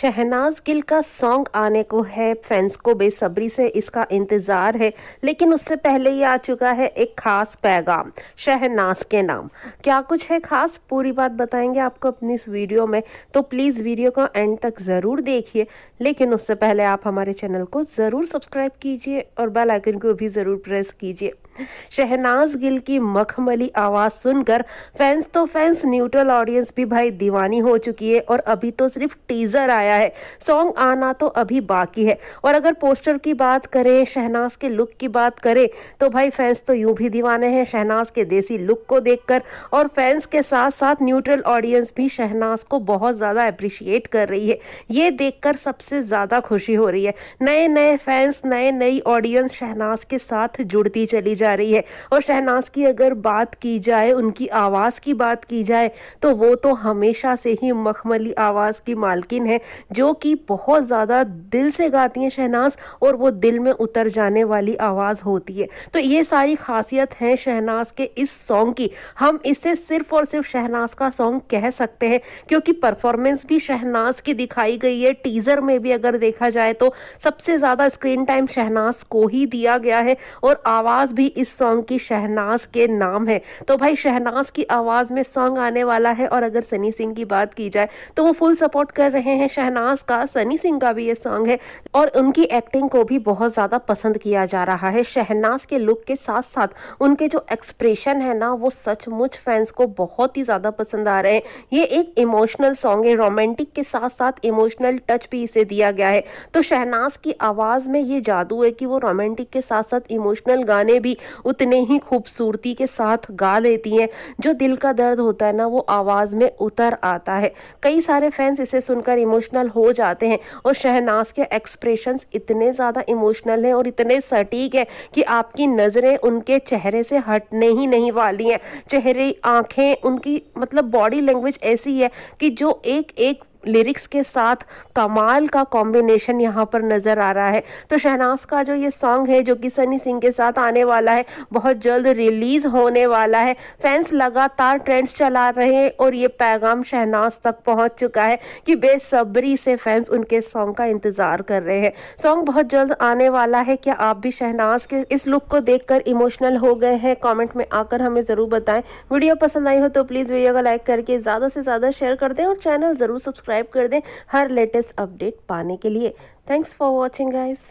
शहनाज गिल का सॉन्ग आने को है फैंस को बेसब्री से इसका इंतज़ार है लेकिन उससे पहले ही आ चुका है एक ख़ास पैगाम शहनाज के नाम क्या कुछ है ख़ास पूरी बात बताएंगे आपको अपनी इस वीडियो में तो प्लीज़ वीडियो को एंड तक ज़रूर देखिए लेकिन उससे पहले आप हमारे चैनल को ज़रूर सब्सक्राइब कीजिए और बेलाइकन को भी ज़रूर प्रेस कीजिए शहनाज गिल की मखमली आवाज़ सुनकर फैंस तो फैंस न्यूट्रल ऑडियंस भी भाई दीवानी हो चुकी है और अभी तो सिर्फ टीज़र आया है सॉन्ग आना तो अभी बाकी है और अगर पोस्टर की बात करें शहनाज के लुक की बात करें तो भाई फैंस तो यूं भी दीवाने हैं शहनाज के देसी लुक को देखकर और फैंस के साथ साथ न्यूट्रल ऑडियंस भी शहनाज को बहुत ज़्यादा अप्रिशिएट कर रही है ये देखकर सबसे ज़्यादा खुशी हो रही है नए नए फैंस नए नई ऑडियंस शहनाज के साथ जुड़ती चली जा जा रही है और शहनाज की अगर बात की जाए उनकी आवाज़ की बात की जाए तो वो तो हमेशा से ही मखमली आवाज़ की मालकिन है जो कि बहुत ज़्यादा दिल से गाती हैं शहनाज और वो दिल में उतर जाने वाली आवाज़ होती है तो ये सारी खासियत है शहनाज के इस सॉन्ग की हम इसे सिर्फ और सिर्फ शहनाज का सॉन्ग कह सकते हैं क्योंकि परफॉर्मेंस भी शहनाज की दिखाई गई है टीज़र में भी अगर देखा जाए तो सबसे ज़्यादा स्क्रीन टाइम शहनाज को ही दिया गया है और आवाज़ भी इस सॉन्ग की शहनाज के नाम है तो भाई शहनाज की आवाज़ में सॉन्ग आने वाला है और अगर सनी सिंह की बात की जाए तो वो फुल सपोर्ट कर रहे हैं शहनाज का सनी सिंह का भी ये सॉन्ग है और उनकी एक्टिंग को भी बहुत ज़्यादा पसंद किया जा रहा है शहनाज के लुक के साथ साथ उनके जो एक्सप्रेशन है ना वो सचमुच फैंस को बहुत ही ज़्यादा पसंद आ रहे हैं ये एक इमोशनल सॉन्ग है रोमांटिक के साथ साथ इमोशनल टच भी इसे दिया गया है तो शहनाज की आवाज़ में ये जादू है कि वो रोमांटिक के साथ साथ इमोशनल गाने भी उतने ही खूबसूरती के साथ गा लेती हैं जो दिल का दर्द होता है ना वो आवाज़ में उतर आता है कई सारे फैंस इसे सुनकर इमोशनल हो जाते हैं और शहनाज के एक्सप्रेशन इतने ज़्यादा इमोशनल हैं और इतने सटीक हैं कि आपकी नज़रें उनके चेहरे से हटने ही नहीं वाली हैं चेहरे आँखें उनकी मतलब बॉडी लैंग्वेज ऐसी है कि जो एक एक लिरिक्स के साथ कमाल का कॉम्बिनेशन यहाँ पर नज़र आ रहा है तो शहनाज का जो ये सॉन्ग है जो कि सनी सिंह के साथ आने वाला है बहुत जल्द रिलीज़ होने वाला है फैंस लगातार ट्रेंड्स चला रहे हैं और ये पैगाम शहनाज तक पहुँच चुका है कि बेसब्री से फैंस उनके सॉन्ग का इंतज़ार कर रहे हैं सॉन्ग बहुत जल्द आने वाला है क्या आप भी शहनाज के इस लुक को देख इमोशनल हो गए हैं कॉमेंट में आकर हमें ज़रूर बताएं वीडियो पसंद आई हो तो प्लीज़ वीडियो को लाइक करके ज़्यादा से ज़्यादा शेयर कर दें और चैनल ज़रूर सब्सक्राइब सब्सक्राइब कर दें हर लेटेस्ट अपडेट पाने के लिए थैंक्स फॉर वॉचिंग गाइस